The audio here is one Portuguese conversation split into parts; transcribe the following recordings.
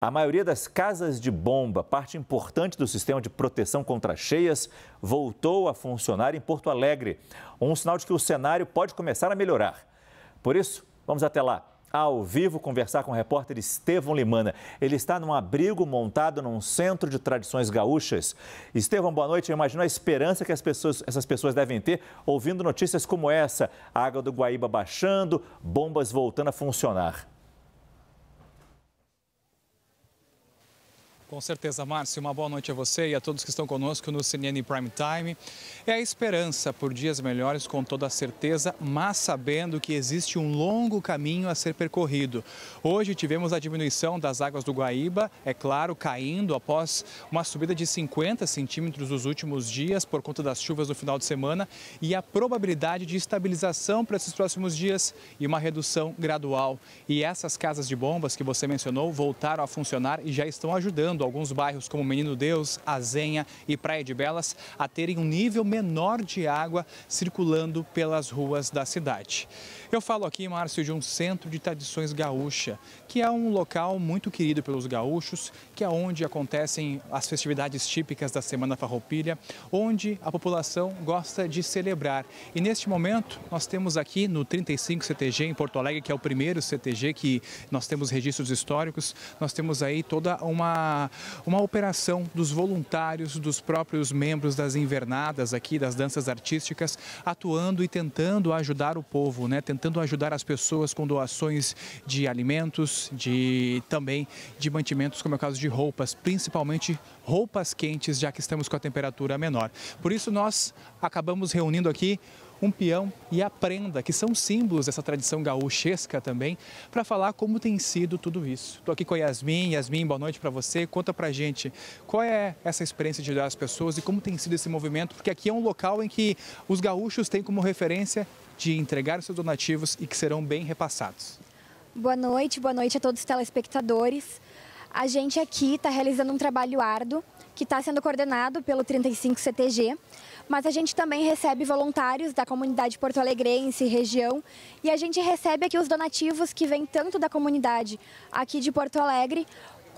A maioria das casas de bomba, parte importante do sistema de proteção contra cheias, voltou a funcionar em Porto Alegre. Um sinal de que o cenário pode começar a melhorar. Por isso, vamos até lá. Ao vivo, conversar com o repórter Estevão Limana. Ele está num abrigo montado num centro de tradições gaúchas. Estevão, boa noite. Imagina imagino a esperança que pessoas, essas pessoas devem ter ouvindo notícias como essa: a água do Guaíba baixando, bombas voltando a funcionar. Com certeza, Márcio. Uma boa noite a você e a todos que estão conosco no CNN Prime Time. É a esperança por dias melhores, com toda a certeza, mas sabendo que existe um longo caminho a ser percorrido. Hoje tivemos a diminuição das águas do Guaíba, é claro, caindo após uma subida de 50 centímetros nos últimos dias por conta das chuvas do final de semana e a probabilidade de estabilização para esses próximos dias e uma redução gradual. E essas casas de bombas que você mencionou voltaram a funcionar e já estão ajudando alguns bairros como Menino Deus, Azenha e Praia de Belas a terem um nível menor de água circulando pelas ruas da cidade. Eu falo aqui, Márcio, de um centro de tradições gaúcha, que é um local muito querido pelos gaúchos, que é onde acontecem as festividades típicas da Semana Farroupilha, onde a população gosta de celebrar. E neste momento, nós temos aqui no 35 CTG em Porto Alegre, que é o primeiro CTG que nós temos registros históricos, nós temos aí toda uma uma, operação dos voluntários, dos próprios membros das invernadas aqui, das danças artísticas, atuando e tentando ajudar o povo, né? tentando ajudar as pessoas com doações de alimentos, de também de mantimentos, como é o caso de roupas, principalmente roupas quentes, já que estamos com a temperatura menor. Por isso nós acabamos reunindo aqui um peão e a prenda, que são símbolos dessa tradição gaúchesca também, para falar como tem sido tudo isso. Estou aqui com a Yasmin. Yasmin, boa noite para você. Conta para gente qual é essa experiência de ajudar as pessoas e como tem sido esse movimento, porque aqui é um local em que os gaúchos têm como referência de entregar seus donativos e que serão bem repassados. Boa noite, boa noite a todos os telespectadores. A gente aqui está realizando um trabalho árduo que está sendo coordenado pelo 35CTG, mas a gente também recebe voluntários da comunidade porto-alegrense, região, e a gente recebe aqui os donativos que vêm tanto da comunidade aqui de Porto Alegre,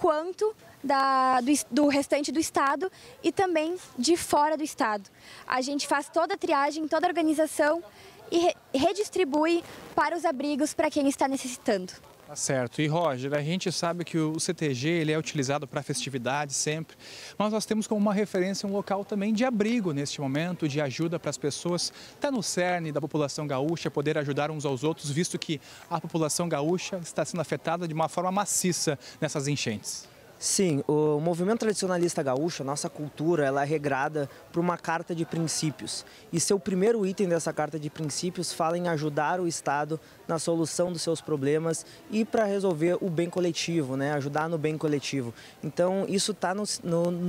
quanto da, do, do, restante do estado e também de fora do estado. A gente faz toda a triagem, toda a organização e re, redistribui para os abrigos para quem está necessitando. Tá certo. E Roger, a gente sabe que o CTG ele é utilizado para festividades sempre, mas nós temos como uma referência um local também de abrigo neste momento, de ajuda para as pessoas, está no cerne da população gaúcha, poder ajudar uns aos outros, visto que a população gaúcha está sendo afetada de uma forma maciça nessas enchentes. Sim, o movimento tradicionalista gaúcho, a nossa cultura, ela é regrada por uma carta de princípios. E seu primeiro item dessa carta de princípios fala em ajudar o Estado na solução dos seus problemas e para resolver o bem coletivo, né? ajudar no bem coletivo. Então, isso está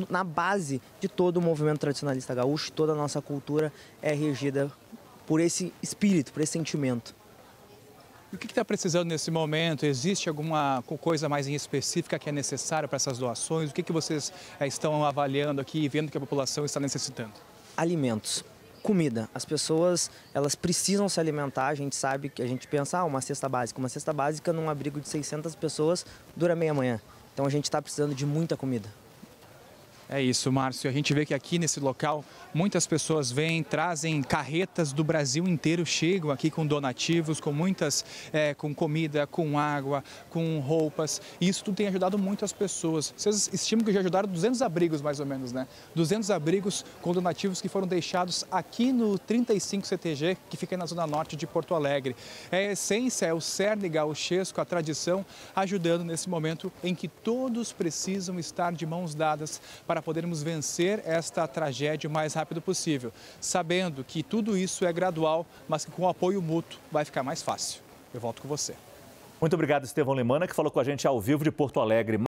na base de todo o movimento tradicionalista gaúcho, toda a nossa cultura é regida por esse espírito, por esse sentimento. E o que está precisando nesse momento? Existe alguma coisa mais em específica que é necessária para essas doações? O que, que vocês eh, estão avaliando aqui e vendo que a população está necessitando? Alimentos comida. As pessoas, elas precisam se alimentar, a gente sabe que a gente pensa, ah, uma cesta básica. Uma cesta básica num abrigo de 600 pessoas dura meia manhã. Então a gente está precisando de muita comida. É isso, Márcio. A gente vê que aqui nesse local muitas pessoas vêm, trazem carretas do Brasil inteiro, chegam aqui com donativos, com muitas, é, com comida, com água, com roupas. E isso tudo tem ajudado muitas pessoas. Vocês estimam que já ajudaram 200 abrigos, mais ou menos, né? 200 abrigos com donativos que foram deixados aqui no 35 CTG, que fica na zona norte de Porto Alegre. É a essência, é o cerne gauchesco, a tradição, ajudando nesse momento em que todos precisam estar de mãos dadas para para podermos vencer esta tragédia o mais rápido possível, sabendo que tudo isso é gradual, mas que com apoio mútuo vai ficar mais fácil. Eu volto com você. Muito obrigado, Estevão Limana, que falou com a gente ao vivo de Porto Alegre.